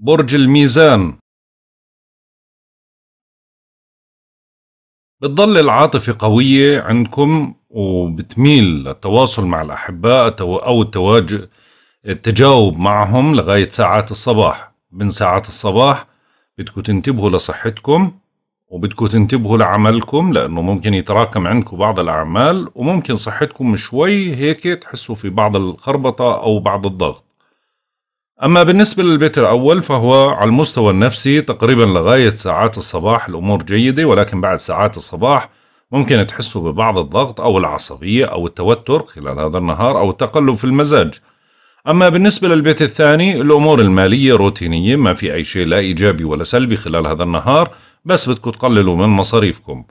برج الميزان بتضل العاطفة قوية عندكم وبتميل للتواصل مع الأحباء أو التواجد التجاوب معهم لغاية ساعات الصباح من ساعات الصباح بدكم تنتبهوا لصحتكم وبدكم تنتبهوا لعملكم لأنه ممكن يتراكم عندكم بعض الأعمال وممكن صحتكم شوي هيك تحسوا في بعض الخربطة أو بعض الضغط أما بالنسبة للبيت الأول فهو على المستوى النفسي تقريبا لغاية ساعات الصباح الأمور جيدة ولكن بعد ساعات الصباح ممكن تحسوا ببعض الضغط أو العصبية أو التوتر خلال هذا النهار أو التقلب في المزاج أما بالنسبة للبيت الثاني الأمور المالية روتينية ما في أي شيء لا إيجابي ولا سلبي خلال هذا النهار بس بدكم تقللوا من مصاريفكم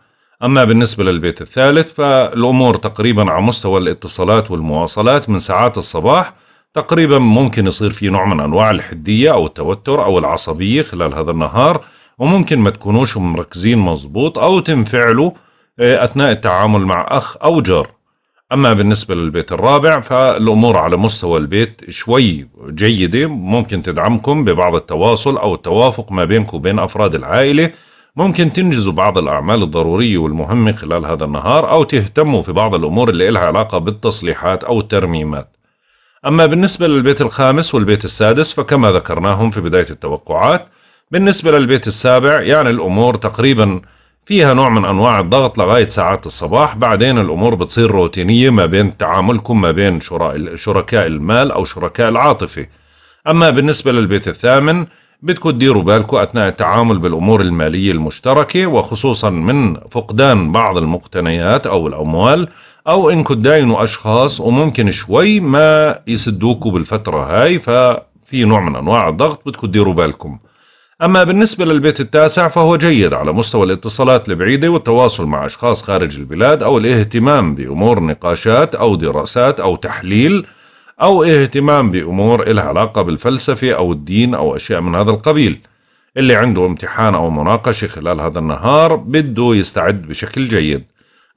أما بالنسبة للبيت الثالث فالأمور تقريبا على مستوى الاتصالات والمواصلات من ساعات الصباح تقريبا ممكن يصير في نوع من أنواع الحدية أو التوتر أو العصبية خلال هذا النهار وممكن ما تكونوش مركزين مظبوط أو تنفعلوا آه، أثناء التعامل مع أخ أو جار أما بالنسبة للبيت الرابع فالأمور على مستوى البيت شوي جيدة ممكن تدعمكم ببعض التواصل أو التوافق ما بينكم وبين أفراد العائلة ممكن تنجزوا بعض الأعمال الضرورية والمهمة خلال هذا النهار أو تهتموا في بعض الأمور اللي لها علاقة بالتصليحات أو الترميمات أما بالنسبة للبيت الخامس والبيت السادس فكما ذكرناهم في بداية التوقعات بالنسبة للبيت السابع يعني الأمور تقريبا فيها نوع من أنواع الضغط لغاية ساعات الصباح بعدين الأمور بتصير روتينية ما بين تعاملكم ما بين شركاء المال أو شركاء العاطفة أما بالنسبة للبيت الثامن بدكم تديروا بالكم أثناء التعامل بالأمور المالية المشتركة وخصوصا من فقدان بعض المقتنيات أو الأموال او انكم تداينوا اشخاص وممكن شوي ما يسدوكوا بالفتره هاي ففي نوع من انواع الضغط بدكم تديروا بالكم اما بالنسبه للبيت التاسع فهو جيد على مستوى الاتصالات البعيده والتواصل مع اشخاص خارج البلاد او الاهتمام بامور نقاشات او دراسات او تحليل او اهتمام بامور لها علاقه بالفلسفه او الدين او اشياء من هذا القبيل اللي عنده امتحان او مناقشه خلال هذا النهار بده يستعد بشكل جيد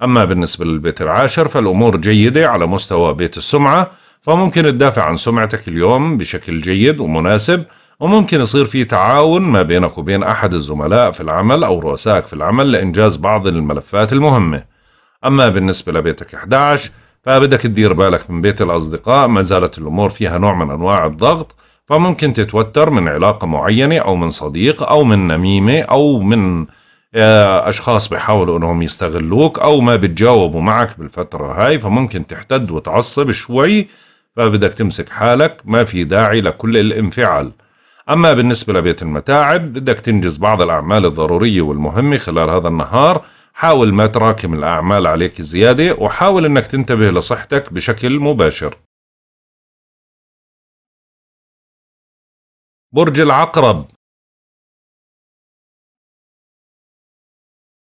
أما بالنسبة للبيت العاشر فالأمور جيدة على مستوى بيت السمعة فممكن تدافع عن سمعتك اليوم بشكل جيد ومناسب وممكن يصير في تعاون ما بينك وبين أحد الزملاء في العمل أو رؤسائك في العمل لإنجاز بعض الملفات المهمة أما بالنسبة لبيتك 11 فبدك تدير بالك من بيت الأصدقاء ما زالت الأمور فيها نوع من أنواع الضغط فممكن تتوتر من علاقة معينة أو من صديق أو من نميمة أو من آه، اشخاص بيحاولوا انهم يستغلوك او ما بتجاوبوا معك بالفتره هاي فممكن تحتد وتعصب شوي فبدك تمسك حالك ما في داعي لكل الانفعال اما بالنسبه لبيت المتاعب بدك تنجز بعض الاعمال الضروريه والمهمه خلال هذا النهار حاول ما تراكم الاعمال عليك زياده وحاول انك تنتبه لصحتك بشكل مباشر برج العقرب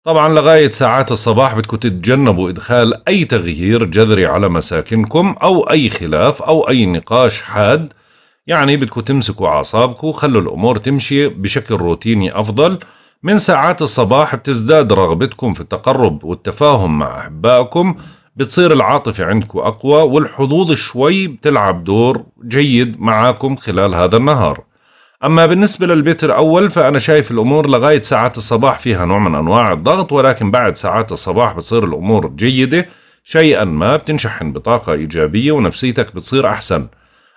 طبعا لغاية ساعات الصباح بدكم تتجنبوا إدخال أي تغيير جذري على مساكنكم أو أي خلاف أو أي نقاش حاد يعني بدكم تمسكوا أعصابكم وخلوا الأمور تمشي بشكل روتيني أفضل من ساعات الصباح بتزداد رغبتكم في التقرب والتفاهم مع أحبائكم بتصير العاطفة عندكم أقوى والحظوظ شوي بتلعب دور جيد معاكم خلال هذا النهار أما بالنسبة للبيت الأول فأنا شايف الأمور لغاية ساعات الصباح فيها نوع من أنواع الضغط ولكن بعد ساعات الصباح بتصير الأمور جيدة شيئا ما بتنشحن بطاقة إيجابية ونفسيتك بتصير أحسن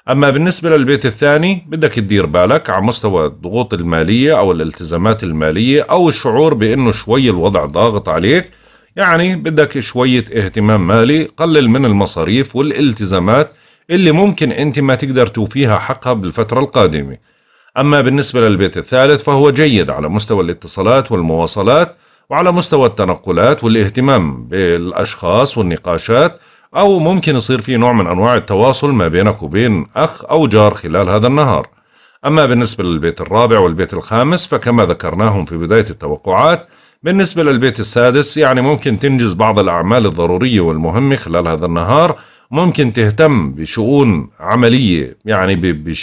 أما بالنسبة للبيت الثاني بدك تدير بالك على مستوى الضغوط المالية أو الالتزامات المالية أو الشعور بأنه شوي الوضع ضاغط عليك يعني بدك شوية اهتمام مالي قلل من المصاريف والالتزامات اللي ممكن أنت ما تقدر توفيها حقها بالفترة القادمة أما بالنسبة للبيت الثالث فهو جيد على مستوى الاتصالات والمواصلات وعلى مستوى التنقلات والاهتمام بالأشخاص والنقاشات أو ممكن يصير في نوع من أنواع التواصل ما بينك وبين أخ أو جار خلال هذا النهار أما بالنسبة للبيت الرابع والبيت الخامس فكما ذكرناهم في بداية التوقعات بالنسبة للبيت السادس يعني ممكن تنجز بعض الأعمال الضرورية والمهمة خلال هذا النهار ممكن تهتم بشؤون عملية يعني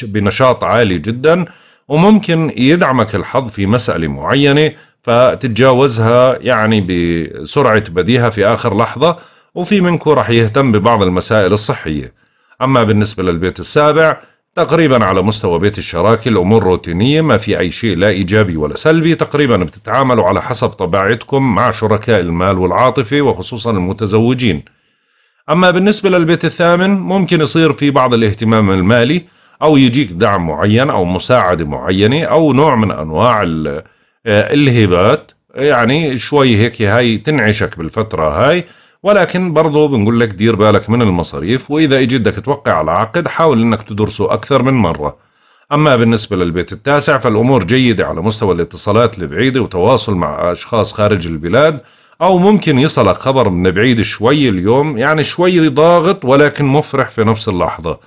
بنشاط عالي جدا وممكن يدعمك الحظ في مسألة معينة فتتجاوزها يعني بسرعة بديهة في آخر لحظة وفي منكم رح يهتم ببعض المسائل الصحية أما بالنسبة للبيت السابع تقريبا على مستوى بيت الشراكة الأمور روتينية ما في أي شيء لا إيجابي ولا سلبي تقريبا بتتعاملوا على حسب طبيعتكم مع شركاء المال والعاطفة وخصوصا المتزوجين أما بالنسبة للبيت الثامن ممكن يصير في بعض الاهتمام المالي أو يجيك دعم معين أو مساعدة معينة أو نوع من أنواع آه، الهبات يعني شوي هيك هاي تنعشك بالفترة هاي ولكن برضو بنقول لك دير بالك من المصاريف وإذا إجي بدك توقع على عقد حاول إنك تدرسه أكثر من مرة أما بالنسبة للبيت التاسع فالأمور جيدة على مستوى الاتصالات البعيدة وتواصل مع أشخاص خارج البلاد او ممكن يصلك خبر من بعيد شوي اليوم يعني شوي ضاغط ولكن مفرح في نفس اللحظة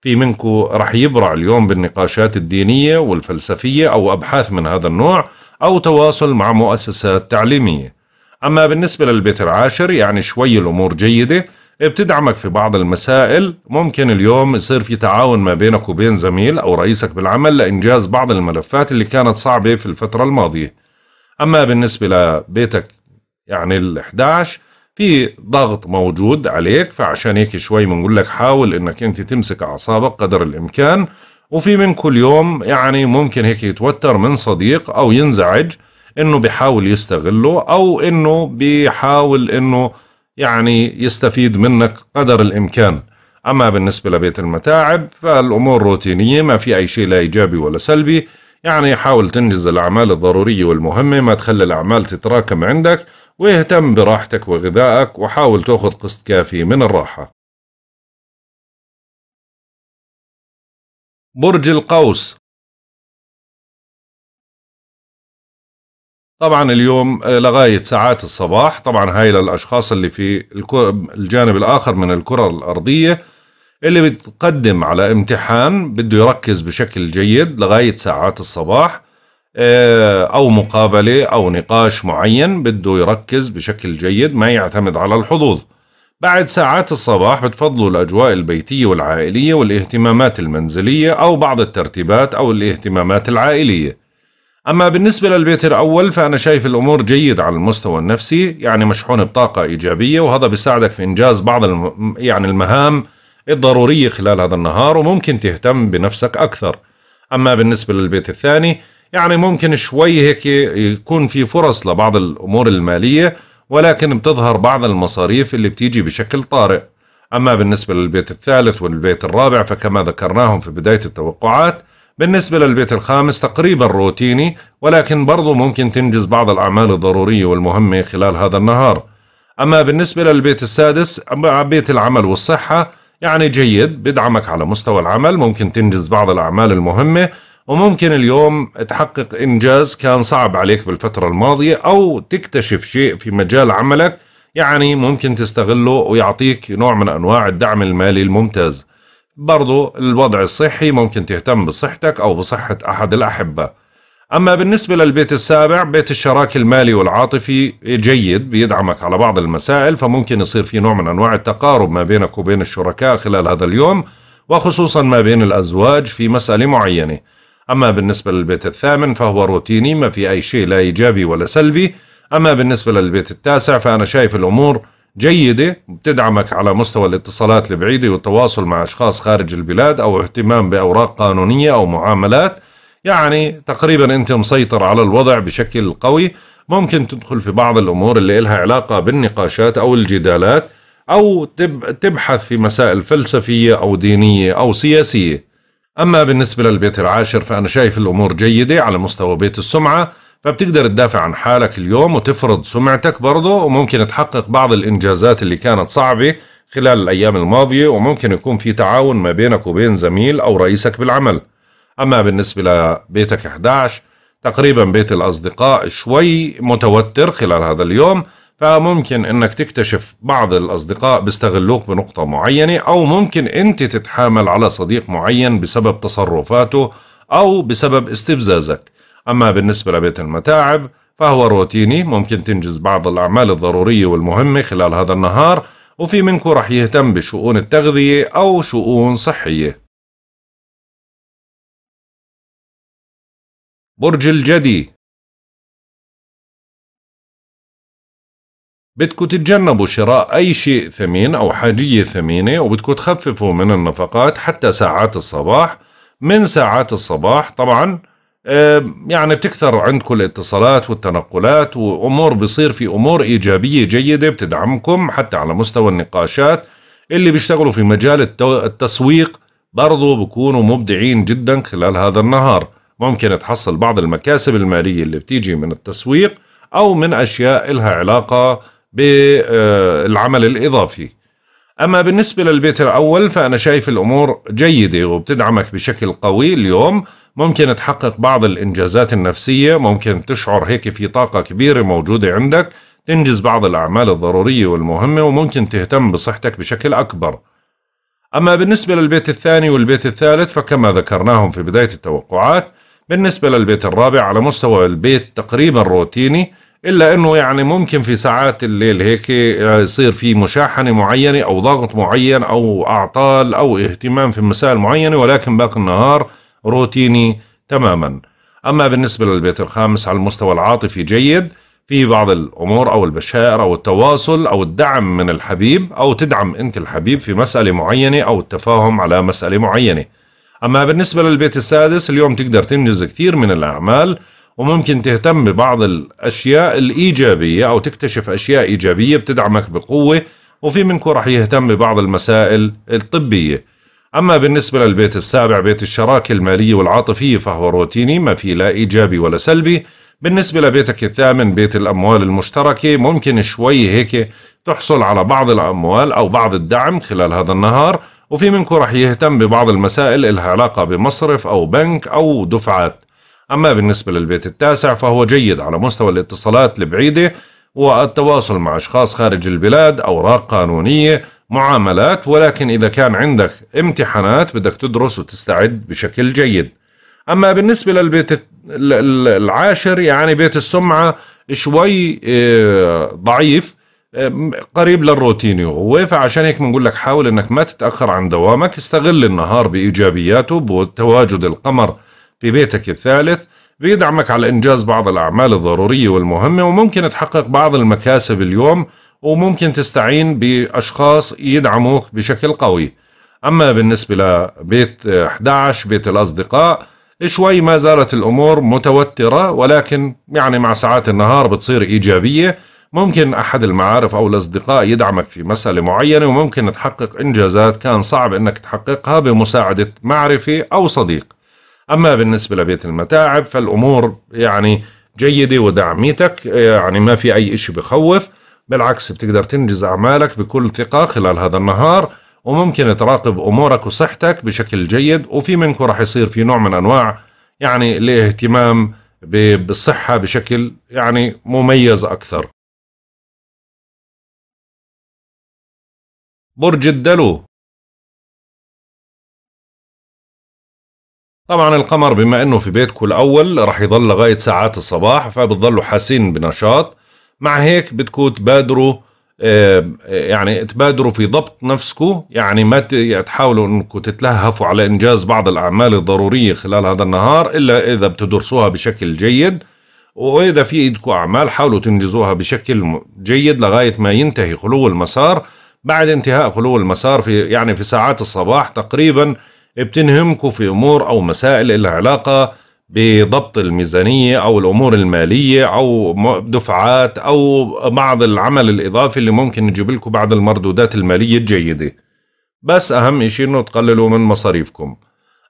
في منكم رح يبرع اليوم بالنقاشات الدينية والفلسفية او ابحاث من هذا النوع او تواصل مع مؤسسات تعليمية اما بالنسبة للبيت العاشر يعني شوي الامور جيدة بتدعمك في بعض المسائل ممكن اليوم يصير في تعاون ما بينك وبين زميل أو رئيسك بالعمل لإنجاز بعض الملفات اللي كانت صعبة في الفترة الماضية أما بالنسبة لبيتك يعني ال11 في ضغط موجود عليك فعشان هيك شوي بنقول لك حاول انك انت تمسك اعصابك قدر الامكان وفي من كل يوم يعني ممكن هيك يتوتر من صديق او ينزعج انه بيحاول يستغله او انه بيحاول انه يعني يستفيد منك قدر الامكان اما بالنسبه لبيت المتاعب فالامور روتينيه ما في اي شيء لا ايجابي ولا سلبي يعني حاول تنجز الاعمال الضروريه والمهمه ما تخلي الاعمال تتراكم عندك واهتم براحتك وغذائك وحاول تأخذ قسط كافي من الراحة برج القوس طبعا اليوم آه، لغاية ساعات الصباح طبعا هاي للأشخاص اللي في الجانب الآخر من الكرة الأرضية اللي بتقدم على امتحان بده يركز بشكل جيد لغاية ساعات الصباح آه، أو مقابلة أو نقاش معين بده يركز بشكل جيد ما يعتمد على الحظوظ بعد ساعات الصباح بتفضلوا الأجواء البيتية والعائلية والاهتمامات المنزلية أو بعض الترتيبات أو الاهتمامات العائلية أما بالنسبة للبيت الأول فأنا شايف الأمور جيد على المستوى النفسي يعني مشحون بطاقة إيجابية وهذا بيساعدك في إنجاز بعض الم... يعني المهام الضرورية خلال هذا النهار وممكن تهتم بنفسك أكثر أما بالنسبة للبيت الثاني يعني ممكن شوي هيك يكون في فرص لبعض الأمور المالية ولكن بتظهر بعض المصاريف اللي بتيجي بشكل طارئ أما بالنسبة للبيت الثالث والبيت الرابع فكما ذكرناهم في بداية التوقعات بالنسبة للبيت الخامس تقريبا روتيني ولكن برضو ممكن تنجز بعض الأعمال الضرورية والمهمة خلال هذا النهار أما بالنسبة للبيت السادس بيت العمل والصحة يعني جيد بدعمك على مستوى العمل ممكن تنجز بعض الأعمال المهمة وممكن اليوم تحقق إنجاز كان صعب عليك بالفترة الماضية أو تكتشف شيء في مجال عملك يعني ممكن تستغله ويعطيك نوع من أنواع الدعم المالي الممتاز برضو الوضع الصحي ممكن تهتم بصحتك أو بصحة أحد الأحبة أما بالنسبة للبيت السابع بيت الشراكة المالي والعاطفي جيد بيدعمك على بعض المسائل فممكن يصير في نوع من أنواع التقارب ما بينك وبين الشركاء خلال هذا اليوم وخصوصا ما بين الأزواج في مسألة معينة أما بالنسبة للبيت الثامن فهو روتيني ما في أي شيء لا إيجابي ولا سلبي أما بالنسبة للبيت التاسع فأنا شايف الأمور جيدة بتدعمك على مستوى الاتصالات البعيدة والتواصل مع أشخاص خارج البلاد أو اهتمام بأوراق قانونية أو معاملات يعني تقريبا أنت مسيطر على الوضع بشكل قوي ممكن تدخل في بعض الأمور اللي إلها علاقة بالنقاشات أو الجدالات أو تبحث في مسائل فلسفية أو دينية أو سياسية أما بالنسبة للبيت العاشر فأنا شايف الأمور جيدة على مستوى بيت السمعة فبتقدر تدافع عن حالك اليوم وتفرض سمعتك برضه وممكن تحقق بعض الإنجازات اللي كانت صعبة خلال الأيام الماضية وممكن يكون في تعاون ما بينك وبين زميل أو رئيسك بالعمل أما بالنسبة لبيتك 11 تقريبا بيت الأصدقاء شوي متوتر خلال هذا اليوم فممكن انك تكتشف بعض الاصدقاء بيستغلوك بنقطة معينة او ممكن انت تتحامل على صديق معين بسبب تصرفاته او بسبب استفزازك اما بالنسبة لبيت المتاعب فهو روتيني ممكن تنجز بعض الاعمال الضرورية والمهمة خلال هذا النهار وفي منكم رح يهتم بشؤون التغذية او شؤون صحية برج الجدي بدكم تتجنبوا شراء أي شيء ثمين أو حاجية ثمينة وبدكم تخففوا من النفقات حتى ساعات الصباح من ساعات الصباح طبعا يعني بتكثر عندكم الاتصالات والتنقلات وأمور بصير في أمور إيجابية جيدة بتدعمكم حتى على مستوى النقاشات اللي بيشتغلوا في مجال التسويق برضو بكونوا مبدعين جدا خلال هذا النهار ممكن تحصل بعض المكاسب المالية اللي بتيجي من التسويق أو من أشياء إلها علاقة بالعمل الإضافي أما بالنسبة للبيت الأول فأنا شايف الأمور جيدة وبتدعمك بشكل قوي اليوم ممكن تحقق بعض الإنجازات النفسية ممكن تشعر هيك في طاقة كبيرة موجودة عندك تنجز بعض الأعمال الضرورية والمهمة وممكن تهتم بصحتك بشكل أكبر أما بالنسبة للبيت الثاني والبيت الثالث فكما ذكرناهم في بداية التوقعات بالنسبة للبيت الرابع على مستوى البيت تقريبا روتيني الا انه يعني ممكن في ساعات الليل هيك آه، يصير في مشاحنه معينه او ضغط معين او اعطال او اهتمام في مسائل معينه ولكن باقي النهار روتيني تماما اما بالنسبه للبيت الخامس على المستوى العاطفي جيد في بعض الامور او البشائر او التواصل او الدعم من الحبيب او تدعم انت الحبيب في مساله معينه او التفاهم على مساله معينه اما بالنسبه للبيت السادس اليوم تقدر تنجز كثير من الاعمال وممكن تهتم ببعض الأشياء الإيجابية أو تكتشف أشياء إيجابية بتدعمك بقوة وفي منكم رح يهتم ببعض المسائل الطبية أما بالنسبة للبيت السابع بيت الشراكة المالية والعاطفية فهو روتيني ما في لا إيجابي ولا سلبي بالنسبة لبيتك الثامن بيت الأموال المشتركة ممكن شوي هيك تحصل على بعض الأموال أو بعض الدعم خلال هذا النهار وفي منكم رح يهتم ببعض المسائل الها علاقة بمصرف أو بنك أو دفعات أما بالنسبة للبيت التاسع فهو جيد على مستوى الاتصالات البعيدة والتواصل مع أشخاص خارج البلاد أوراق قانونية معاملات ولكن إذا كان عندك امتحانات بدك تدرس وتستعد بشكل جيد أما بالنسبة للبيت العاشر يعني بيت السمعة شوي آه، ضعيف آه، قريب للروتيني هو فعشان هيك بنقول لك حاول انك ما تتاخر عن دوامك استغل النهار بايجابياته بتواجد القمر في بيتك الثالث بيدعمك على إنجاز بعض الأعمال الضرورية والمهمة وممكن تحقق بعض المكاسب اليوم وممكن تستعين بأشخاص يدعموك بشكل قوي أما بالنسبة لبيت 11 بيت الأصدقاء شوي ما زالت الأمور متوترة ولكن يعني مع ساعات النهار بتصير إيجابية ممكن أحد المعارف أو الأصدقاء يدعمك في مسألة معينة وممكن تحقق إنجازات كان صعب أنك تحققها بمساعدة معرفة أو صديق أما بالنسبة لبيت المتاعب فالأمور يعني جيدة ودعميتك يعني ما في أي إشي بخوف بالعكس بتقدر تنجز أعمالك بكل ثقة خلال هذا النهار وممكن تراقب أمورك وصحتك بشكل جيد وفي منكم راح يصير في نوع من أنواع يعني الاهتمام بالصحة بشكل يعني مميز أكثر برج الدلو طبعا القمر بما انه في بيتكم الاول رح يضل لغايه ساعات الصباح فبتضلوا حاسين بنشاط مع هيك بدكم تبادروا آه، آه، يعني تبادروا في ضبط نفسكم يعني ما يعني تحاولوا انكم تتلهفوا على انجاز بعض الاعمال الضروريه خلال هذا النهار الا اذا بتدرسوها بشكل جيد واذا في ايدكم اعمال حاولوا تنجزوها بشكل جيد لغايه ما ينتهي خلو المسار بعد انتهاء خلو المسار في يعني في ساعات الصباح تقريبا بتنهمكم في أمور أو مسائل إلها علاقة بضبط الميزانية أو الأمور المالية أو دفعات أو بعض العمل الإضافي اللي ممكن يجيب لكم بعض المردودات المالية الجيدة بس أهم إشي إنه تقللوا من مصاريفكم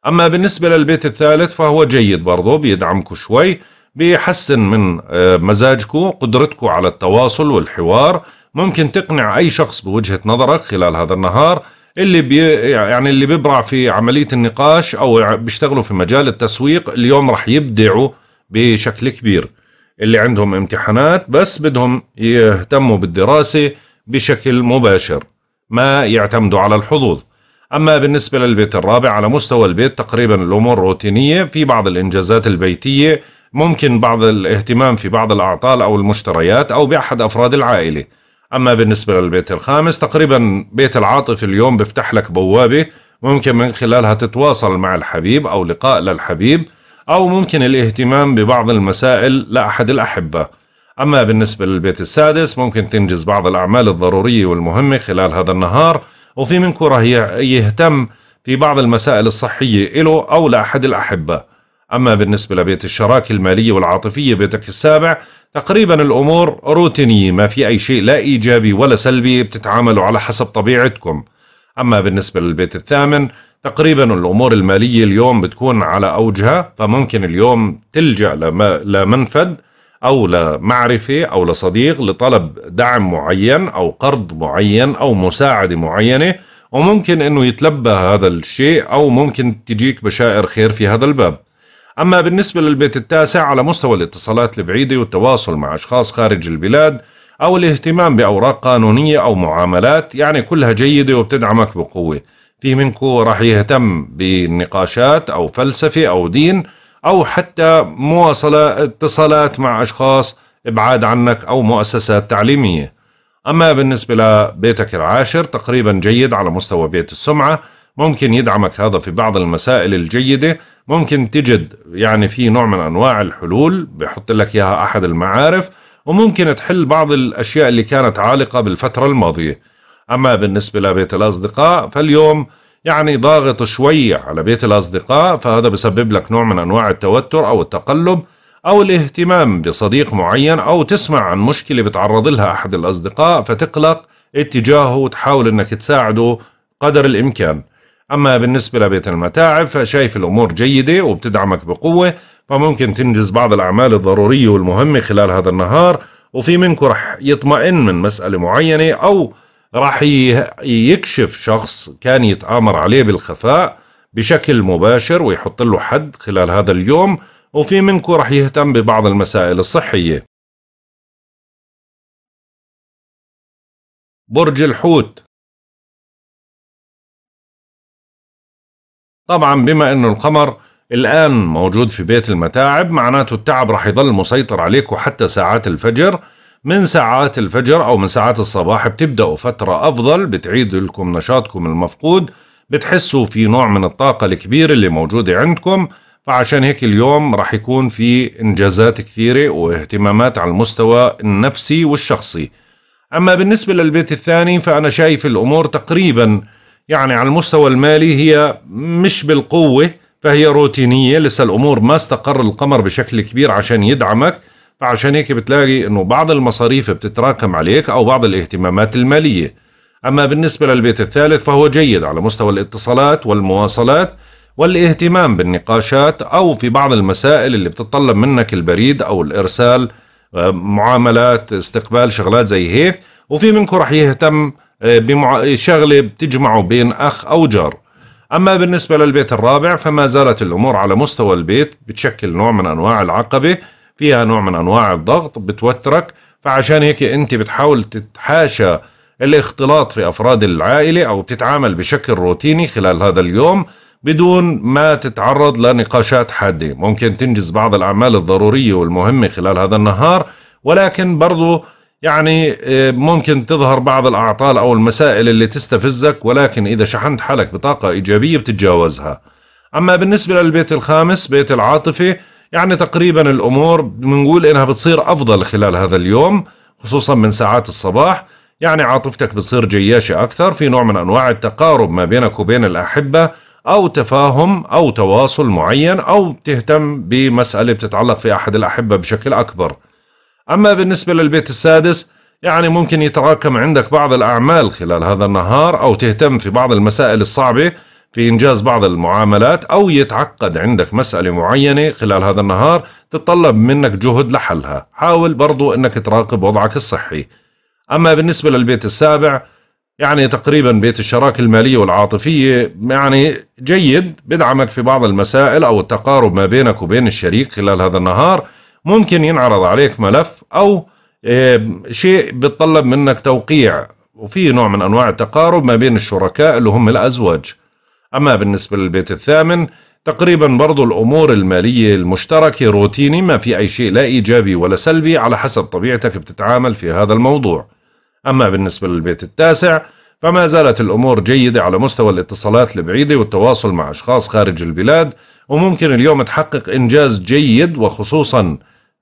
أما بالنسبة للبيت الثالث فهو جيد برضه بيدعمكم شوي بيحسن من آه، مزاجكم قدرتكم على التواصل والحوار ممكن تقنع أي شخص بوجهة نظرك خلال هذا النهار اللي بي يعني اللي بيبرع في عمليه النقاش او بيشتغلوا في مجال التسويق اليوم رح يبدعوا بشكل كبير اللي عندهم امتحانات بس بدهم يهتموا بالدراسه بشكل مباشر ما يعتمدوا على الحظوظ أما بالنسبة للبيت الرابع على مستوى البيت تقريبا الأمور روتينية في بعض الإنجازات البيتية ممكن بعض الاهتمام في بعض الأعطال أو المشتريات أو بأحد أفراد العائلة أما بالنسبة للبيت الخامس تقريبا بيت العاطف اليوم بيفتح لك بوابة ممكن من خلالها تتواصل مع الحبيب أو لقاء للحبيب أو ممكن الاهتمام ببعض المسائل لأحد الأحبة أما بالنسبة للبيت السادس ممكن تنجز بعض الأعمال الضرورية والمهمة خلال هذا النهار وفي منكم راح يهتم في بعض المسائل الصحية إله أو لأحد الأحبة أما بالنسبة لبيت الشراكة المالية والعاطفية بيتك السابع تقريبا الأمور روتينية ما في أي شيء لا إيجابي ولا سلبي بتتعاملوا على حسب طبيعتكم أما بالنسبة للبيت الثامن تقريبا الأمور المالية اليوم بتكون على أوجها فممكن اليوم تلجأ لمنفذ أو لمعرفة أو لصديق لطلب دعم معين أو قرض معين أو مساعدة معينة وممكن أنه يتلبى هذا الشيء أو ممكن تجيك بشائر خير في هذا الباب أما بالنسبة للبيت التاسع على مستوى الاتصالات البعيدة والتواصل مع أشخاص خارج البلاد أو الاهتمام بأوراق قانونية أو معاملات يعني كلها جيدة وبتدعمك بقوة في منكو راح يهتم بالنقاشات أو فلسفة أو دين أو حتى مواصلة اتصالات مع أشخاص ابعاد عنك أو مؤسسات تعليمية أما بالنسبة لبيتك العاشر تقريبا جيد على مستوى بيت السمعة ممكن يدعمك هذا في بعض المسائل الجيدة ممكن تجد يعني في نوع من أنواع الحلول بيحط لك إياها أحد المعارف وممكن تحل بعض الأشياء اللي كانت عالقة بالفترة الماضية أما بالنسبة لبيت الأصدقاء فاليوم يعني ضاغط شوي على بيت الأصدقاء فهذا بسبب لك نوع من أنواع التوتر أو التقلب أو الاهتمام بصديق معين أو تسمع عن مشكلة بتعرض لها أحد الأصدقاء فتقلق اتجاهه وتحاول أنك تساعده قدر الإمكان أما بالنسبة لبيت المتاعب فشايف الأمور جيدة وبتدعمك بقوة فممكن تنجز بعض الأعمال الضرورية والمهمة خلال هذا النهار وفي منكم رح يطمئن من مسألة معينة أو رح يكشف شخص كان يتآمر عليه بالخفاء بشكل مباشر ويحط له حد خلال هذا اليوم وفي منكم رح يهتم ببعض المسائل الصحية برج الحوت طبعا بما انه القمر الآن موجود في بيت المتاعب معناته التعب رح يضل مسيطر عليكم حتى ساعات الفجر من ساعات الفجر أو من ساعات الصباح بتبدأوا فترة أفضل بتعيد لكم نشاطكم المفقود بتحسوا في نوع من الطاقة الكبيرة اللي موجودة عندكم فعشان هيك اليوم رح يكون في إنجازات كثيرة واهتمامات على المستوى النفسي والشخصي أما بالنسبة للبيت الثاني فأنا شايف الأمور تقريباً يعني على المستوى المالي هي مش بالقوة فهي روتينية لسه الأمور ما استقر القمر بشكل كبير عشان يدعمك فعشان هيك بتلاقي أنه بعض المصاريف بتتراكم عليك أو بعض الاهتمامات المالية أما بالنسبة للبيت الثالث فهو جيد على مستوى الاتصالات والمواصلات والاهتمام بالنقاشات أو في بعض المسائل اللي بتتطلب منك البريد أو الإرسال آه، معاملات استقبال شغلات زي هيك وفي منكم رح يهتم آه، بمع... شغلة بتجمعه بين أخ أو جار أما بالنسبة للبيت الرابع فما زالت الأمور على مستوى البيت بتشكل نوع من أنواع العقبة فيها نوع من أنواع الضغط بتوترك فعشان هيك أنت بتحاول تتحاشى الاختلاط في أفراد العائلة أو تتعامل بشكل روتيني خلال هذا اليوم بدون ما تتعرض لنقاشات حادة ممكن تنجز بعض الأعمال الضرورية والمهمة خلال هذا النهار ولكن برضو يعني آه، ممكن تظهر بعض الأعطال أو المسائل اللي تستفزك ولكن إذا شحنت حالك بطاقة إيجابية بتتجاوزها أما بالنسبة للبيت الخامس بيت العاطفة يعني تقريبا الأمور بنقول إنها بتصير أفضل خلال هذا اليوم خصوصا من ساعات الصباح يعني عاطفتك بتصير جياشة أكثر في نوع من أنواع التقارب ما بينك وبين الأحبة أو تفاهم أو تواصل معين أو تهتم بمسألة بتتعلق في أحد الأحبة بشكل أكبر أما بالنسبة للبيت السادس يعني ممكن يتراكم عندك بعض الأعمال خلال هذا النهار أو تهتم في بعض المسائل الصعبة في إنجاز بعض المعاملات أو يتعقد عندك مسألة معينة خلال هذا النهار تتطلب منك جهد لحلها حاول برضو أنك تراقب وضعك الصحي أما بالنسبة للبيت السابع يعني تقريبا بيت الشراكة المالية والعاطفية يعني جيد بدعمك في بعض المسائل أو التقارب ما بينك وبين الشريك خلال هذا النهار ممكن ينعرض عليك ملف او آه، شيء بيتطلب منك توقيع وفي نوع من انواع التقارب ما بين الشركاء اللي هم الازواج اما بالنسبه للبيت الثامن تقريبا برضو الامور الماليه المشتركه روتيني ما في اي شيء لا ايجابي ولا سلبي على حسب طبيعتك بتتعامل في هذا الموضوع اما بالنسبه للبيت التاسع فما زالت الامور جيده على مستوى الاتصالات البعيده والتواصل مع اشخاص خارج البلاد وممكن اليوم تحقق انجاز جيد وخصوصا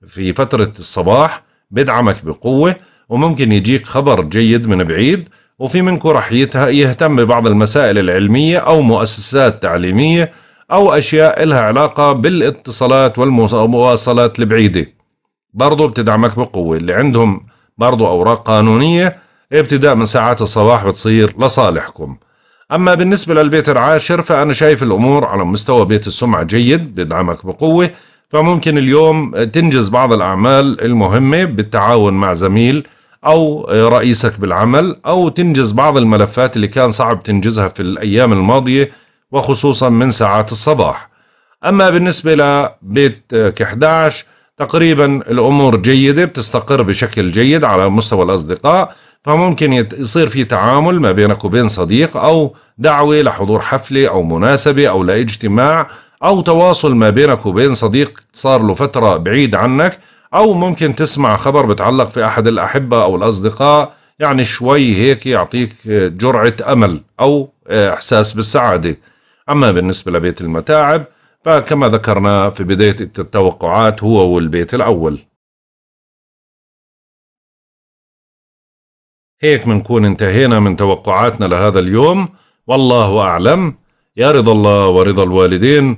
في فترة الصباح بدعمك بقوة وممكن يجيك خبر جيد من بعيد وفي منكم رح يهتم ببعض المسائل العلمية أو مؤسسات تعليمية أو أشياء إلها علاقة بالاتصالات والمواصلات البعيدة برضو بتدعمك بقوة اللي عندهم برضو أوراق قانونية ابتداء من ساعات الصباح بتصير لصالحكم أما بالنسبة للبيت العاشر فأنا شايف الأمور على مستوى بيت السمعة جيد بدعمك بقوة فممكن اليوم تنجز بعض الأعمال المهمة بالتعاون مع زميل أو رئيسك بالعمل أو تنجز بعض الملفات اللي كان صعب تنجزها في الأيام الماضية وخصوصا من ساعات الصباح أما بالنسبة لبيت 11 تقريبا الأمور جيدة بتستقر بشكل جيد على مستوى الأصدقاء فممكن يصير في تعامل ما بينك وبين صديق أو دعوة لحضور حفلة أو مناسبة أو لاجتماع لا او تواصل ما بينك وبين صديق صار له فتره بعيد عنك او ممكن تسمع خبر بتعلق في احد الاحبه او الاصدقاء يعني شوي هيك يعطيك جرعه امل او آه، احساس بالسعاده اما بالنسبه لبيت المتاعب فكما ذكرنا في بدايه التوقعات هو والبيت الاول هيك منكون انتهينا من توقعاتنا لهذا اليوم والله أعلم يا رضا الله ورضا الوالدين